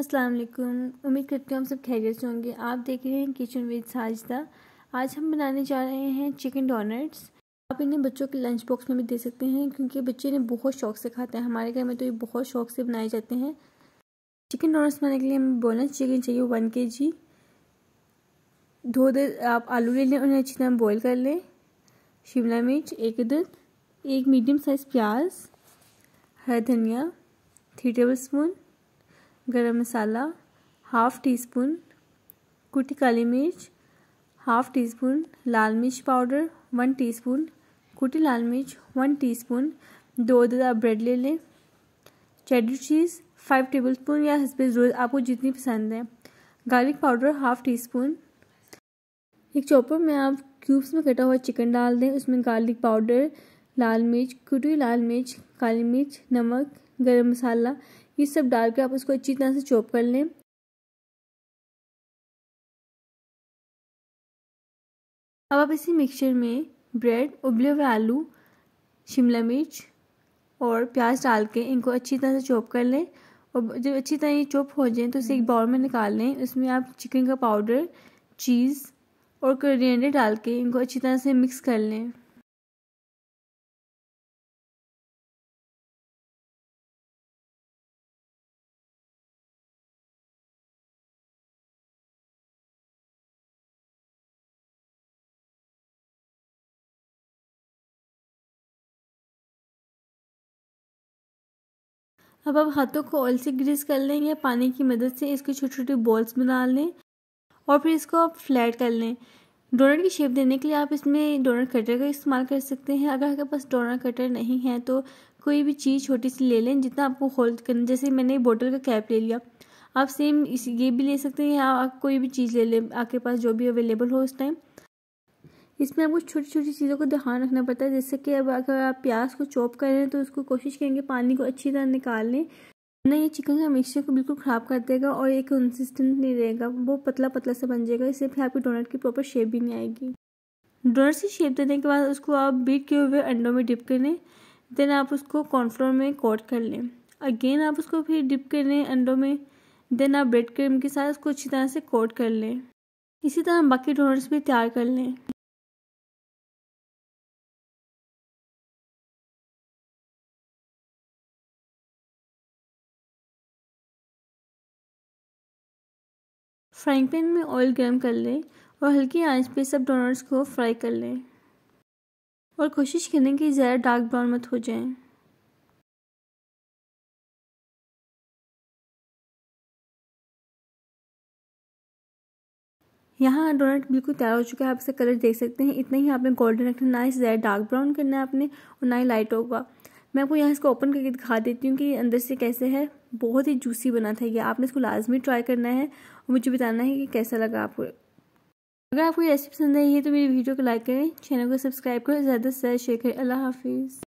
अस्सलाम वालेकुम उम्मीद करती हूँ हम सब खैरियत से होंगे आप देख रहे हैं किचन विद साजदा आज हम बनाने जा रहे हैं चिकन डोनट्स आप इन्हें बच्चों के लंच बॉक्स में भी दे सकते हैं क्योंकि बच्चे इन्हें बहुत शौक से खाते हैं हमारे घर में तो ये बहुत शौक से बनाए जाते हैं चिकन डोनट्स बनाने के लिए हमें बोनस चिकन चाहिए वन के जी दो दर आप आलू ले लें उन्हें अच्छी तरह बॉयल कर लें शिमला मिर्च एक अदद एक मीडियम साइज़ प्याज हरा धनिया थ्री टेबल स्पून गरम मसाला हाफ़ टी स्पून कुटी काली मिर्च हाफ़ टी स्पून लाल मिर्च पाउडर वन टी स्पून कुटी लाल मिर्च वन टी स्पून दो दादा ब्रेड ले लें cheddar cheese five tablespoon या हसबे जरूर आपको जितनी पसंद है garlic powder half teaspoon एक चॉपर में आप क्यूब्स में कटा हुआ चिकन डाल दें उसमें गार्लिक पाउडर लाल मिर्च कुटी लाल मिर्च काली मिर्च नमक गरम मसाला ये सब डाल के आप उसको अच्छी तरह से चॉप कर लें अब आप इसी मिक्सचर में ब्रेड उबले हुए आलू शिमला मिर्च और प्याज डाल के इनको अच्छी तरह से चॉप कर लें और जब अच्छी तरह ये चॉप हो जाए तो इसे एक बाउल में निकाल लें उसमें आप चिकन का पाउडर चीज़ और करियडर डाल के इनको अच्छी तरह से मिक्स कर लें अब आप हाथों को ऑयल से ग्रीस कर लें या पानी की मदद से इसके छोटे छोटे बॉल्स बना लें और फिर इसको आप फ्लैट कर लें डोनट की शेप देने के लिए आप इसमें डोनट कटर का इस्तेमाल कर सकते हैं अगर आपके पास डोनट कटर नहीं है तो कोई भी चीज़ छोटी सी ले लें जितना आपको होल्ड करना जैसे मैंने बोतल का कैप ले लिया आप सेम इस ये भी ले सकते हैं या आप कोई भी चीज़ ले लें आपके पास जो भी अवेलेबल हो उस टाइम इसमें आपको छोटी छोटी चीज़ों को ध्यान रखना पड़ता है जैसे कि अब अगर आप प्याज को चॉप कर रहे हैं तो उसको कोशिश करेंगे पानी को अच्छी तरह निकाल लें ना ये चिकन का मिक्सचर को बिल्कुल ख़राब कर देगा और ये कंसिस्टेंट नहीं रहेगा वो पतला पतला सा बन जाएगा इससे फिर आपकी डोनट की प्रॉपर शेप भी नहीं आएगी डोनट से शेप देने के बाद उसको आप बीट किए हुए अंडों में डिप कर लें देन आप उसको कॉर्नफ्लोर में कोट कर लें अगेन आप उसको फिर डिप कर लें अंडों में देन आप ब्रेड क्रीम के साथ उसको अच्छी तरह से कोट कर लें इसी तरह हम बाकी डोनट्स भी तैयार कर लें फ्राइंग पैन में ऑयल गर्म कर लें और हल्की आंच पे सब डोनट्स को फ्राई कर लें और कोशिश करें कि ज़्यादा डार्क ब्राउन मत हो जाएं। यहाँ डोनट बिल्कुल तैयार हो चुका है आप इसका कलर देख सकते हैं इतना ही आपने गोल्डन रखना ना ही ज़्यादा डार्क ब्राउन करना है आपने और ना ही लाइट होगा मैं आपको यहाँ इसको ओपन करके दिखा देती हूँ कि अंदर से कैसे है बहुत ही जूसी बना था ये आपने इसको लाजमी ट्राई करना है और मुझे बताना है कि कैसा लगा आपको अगर आपको रेसिपी पसंद आई है तो मेरी वीडियो को लाइक करें चैनल को सब्सक्राइब करें ज़्यादा से ज़्यादा शेयर करें अल्लाह हाफिज़